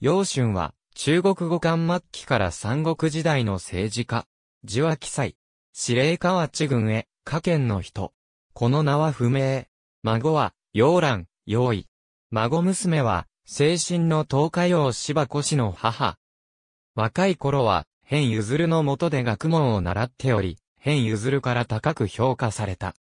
楊春は、中国語漢末期から三国時代の政治家。字は記載。司令河内軍へ、家県の人。この名は不明。孫は、楊蘭、楊意。孫娘は、精神の東海王芝子氏の母。若い頃は、変譲るの下で学問を習っており、変譲るから高く評価された。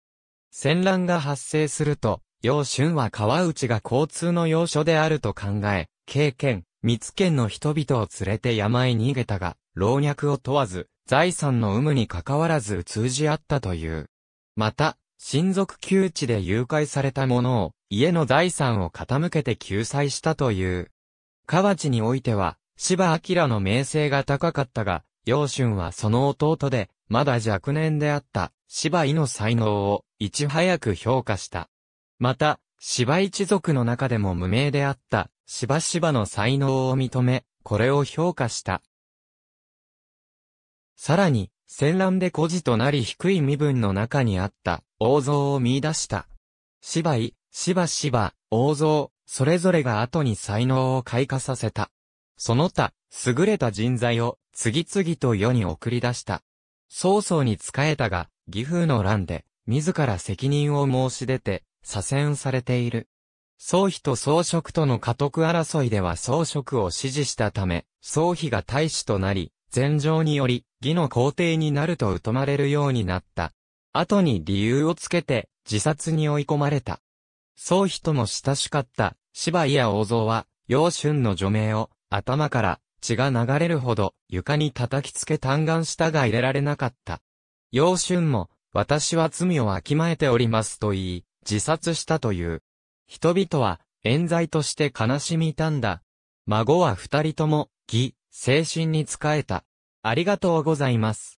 戦乱が発生すると、楊春は川内が交通の要所であると考え、経験、三つ県の人々を連れて山へ逃げたが、老若を問わず、財産の有無に関わらず通じ合ったという。また、親族窮地で誘拐された者を、家の財産を傾けて救済したという。河内においては、芝明の名声が高かったが、楊春はその弟で、まだ若年であった芝井の才能をいち早く評価した。また、芝一族の中でも無名であったしばしばの才能を認め、これを評価した。さらに、戦乱で孤児となり低い身分の中にあった、王像を見出した。芝居、しばしば、王像、それぞれが後に才能を開花させた。その他、優れた人材を次々と世に送り出した。曹操に仕えたが、義父の乱で、自ら責任を申し出て、左遷されている。総妃と総職との家督争いでは総職を支持したため、総妃が大使となり、禅状により、義の皇帝になると疎まれるようになった。後に理由をつけて、自殺に追い込まれた。総妃とも親しかった、芝居や王蔵は、陽春の除名を、頭から血が流れるほど床に叩きつけ嘆願したが入れられなかった。陽春も、私は罪をわきまえておりますと言い、自殺したという。人々は、冤罪として悲しみたんだ。孫は二人とも、義、精神に仕えた。ありがとうございます。